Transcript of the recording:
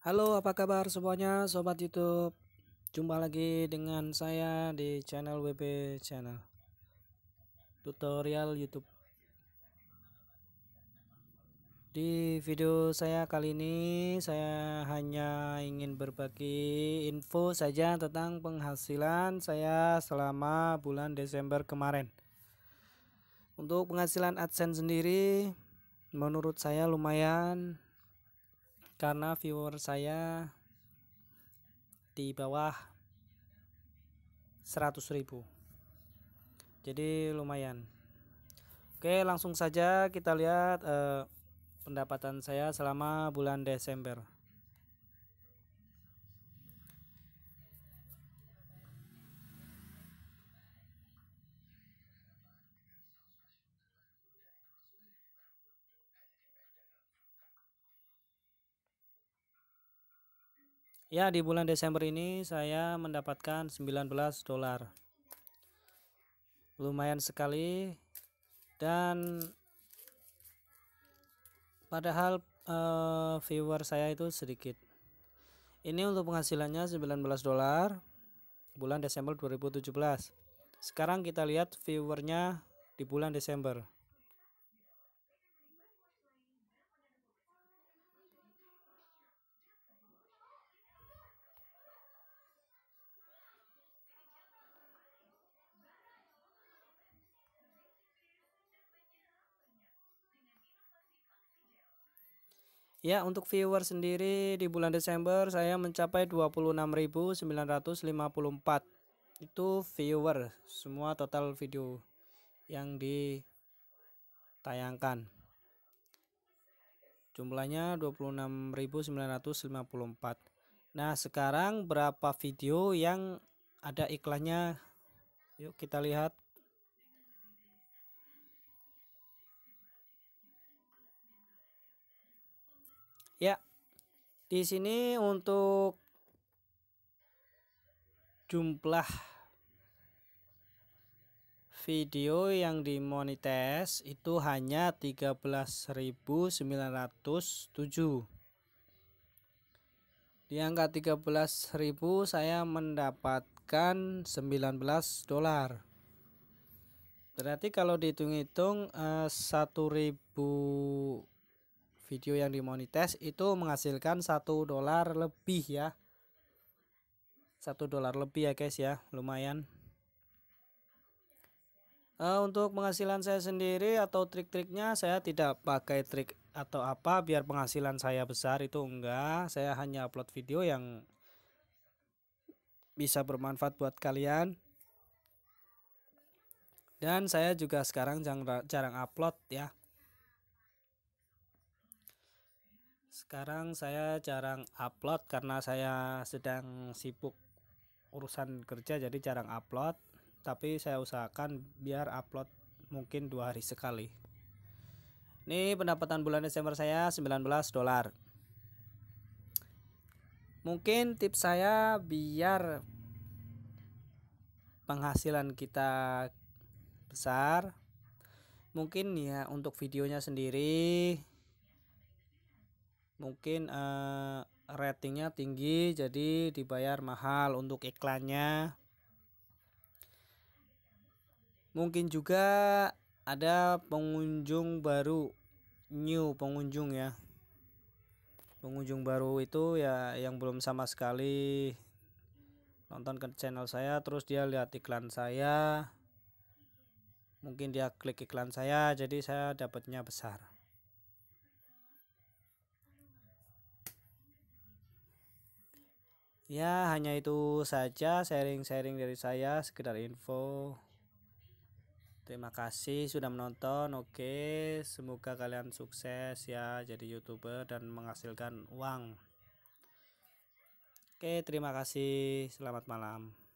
Halo, apa kabar semuanya, sobat YouTube? Jumpa lagi dengan saya di channel WP Channel. Tutorial YouTube. Di video saya kali ini, saya hanya ingin berbagi info saja tentang penghasilan saya selama bulan Desember kemarin. Untuk penghasilan AdSense sendiri, menurut saya lumayan karena viewer saya di bawah 100.000 jadi lumayan Oke langsung saja kita lihat eh, pendapatan saya selama bulan Desember Ya, di bulan Desember ini saya mendapatkan 19 dolar. Lumayan sekali dan padahal eh, viewer saya itu sedikit. Ini untuk penghasilannya 19 dolar bulan Desember 2017. Sekarang kita lihat viewernya di bulan Desember. Ya, untuk viewer sendiri di bulan Desember saya mencapai 26.954. Itu viewer semua total video yang ditayangkan. Jumlahnya 26.954. Nah, sekarang berapa video yang ada iklannya? Yuk kita lihat. Ya. Di sini untuk jumlah video yang dimonetes itu hanya 13.907. Di angka 13.000 saya mendapatkan 19 dolar. Berarti kalau dihitung-hitung eh, 1000 video yang dimonetize itu menghasilkan satu dolar lebih ya satu dolar lebih ya guys ya lumayan uh, untuk penghasilan saya sendiri atau trik-triknya saya tidak pakai trik atau apa biar penghasilan saya besar itu enggak saya hanya upload video yang bisa bermanfaat buat kalian dan saya juga sekarang jarang, jarang upload ya sekarang saya jarang upload karena saya sedang sibuk urusan kerja jadi jarang upload tapi saya usahakan biar upload mungkin dua hari sekali ini pendapatan bulan Desember saya 19 dolar mungkin tips saya biar penghasilan kita besar mungkin ya untuk videonya sendiri mungkin uh, ratingnya tinggi jadi dibayar mahal untuk iklannya mungkin juga ada pengunjung baru new pengunjung ya pengunjung baru itu ya yang belum sama sekali nonton ke channel saya terus dia lihat iklan saya mungkin dia klik iklan saya jadi saya dapatnya besar Ya, hanya itu saja sharing-sharing dari saya, sekedar info. Terima kasih sudah menonton. Oke, semoga kalian sukses ya jadi YouTuber dan menghasilkan uang. Oke, terima kasih. Selamat malam.